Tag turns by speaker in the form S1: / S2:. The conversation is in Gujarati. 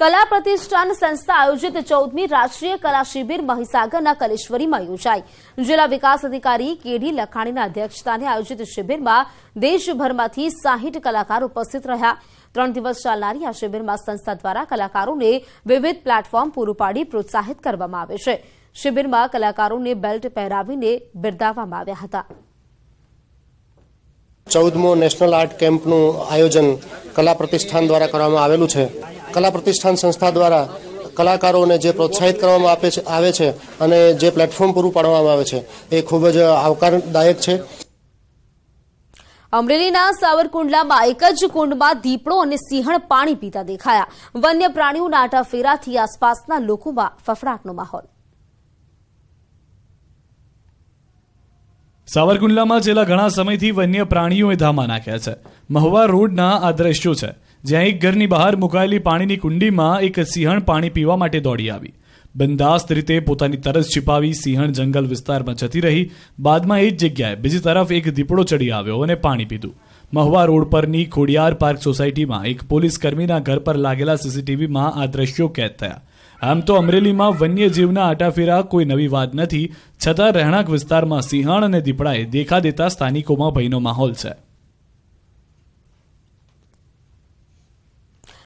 S1: કલા પ્રતિષ્ઠાન સંસ્થા આયોજિત ચૌદમી રાષ્ટ્રીય કલા શિબિર મહીસાગરના કલેશ્વરીમાં યોજાઈ જિલ્લા વિકાસ અધિકારી કેડી લખાણીના અધ્યક્ષતાને આયોજિત શિબિરમાં દેશભરમાંથી સાહીઠ કલાકાર ઉપસ્થિત રહ્યા ત્રણ દિવસ ચાલનારી આ શિબિરમાં સંસ્થા દ્વારા કલાકારોને વિવિધ પ્લેટફોર્મ પૂરું પાડી પ્રોત્સાહિત કરવામાં આવે છે શિબિરમાં કલાકારોને બેલ્ટ પહેરાવીને બિરદાવવામાં આવ્યા હતા
S2: ચૌદમો નેશનલ આર્ટ કેમ્પનું આયોજન કલા પ્રતિષ્ઠાન દ્વારા કરવામાં આવેલું છે કલા પ્રતિષ્ઠાન સંસ્થા દ્વારા કલાકારોને જે પ્રોત્સાહિત કરવામાં આપે છે આવે છે અને જે પ્લેટફોર્મ પૂરું પાડવામાં આવે છે એ ખૂબ જ આવકારદાયક છે
S1: અમરેલીના સાવરકુંડલામાં એક જ કુંડમાં દીપડો અને સિંહણ પાણી પીતા દેખાયા વન્ય પ્રાણીઓના આટાફેરાથી આસપાસના લોકોમાં ફફડાટનો માહોલ
S3: સાવરકુંડલામાં છેલ્લા ઘણા સમયથી વન્ય પ્રાણીઓએ ધામા નાખ્યા છે મહુવા રોડના આ દ્રશ્યો છે જ્યાં એક ઘરની બહાર મુકાયેલી પાણીની કુંડીમાં એક સિંહણ પાણી પીવા માટે દોડી આવી બંદાસ્ત રીતે પોતાની તરસ છુપાવી સિંહણ જંગલ વિસ્તારમાં જતી રહી બાદમાં એ જ જગ્યાએ બીજી તરફ એક દીપડો ચડી આવ્યો અને પાણી પીધું મહુવા રોડ પરની ખોડિયાર પાર્ક સોસાયટીમાં એક પોલીસકર્મીના ઘર પર લાગેલા સીસીટીવીમાં આ દ્રશ્યો કેદ થયા આમ તો અમરેલીમાં વન્યજીવના આટાફેરા કોઈ નવી વાત નથી છતાં રહેણાંક વિસ્તારમાં સિંહણ અને દીપડાએ દેખા દેતા સ્થાનિકોમાં ભયનો માહોલ છે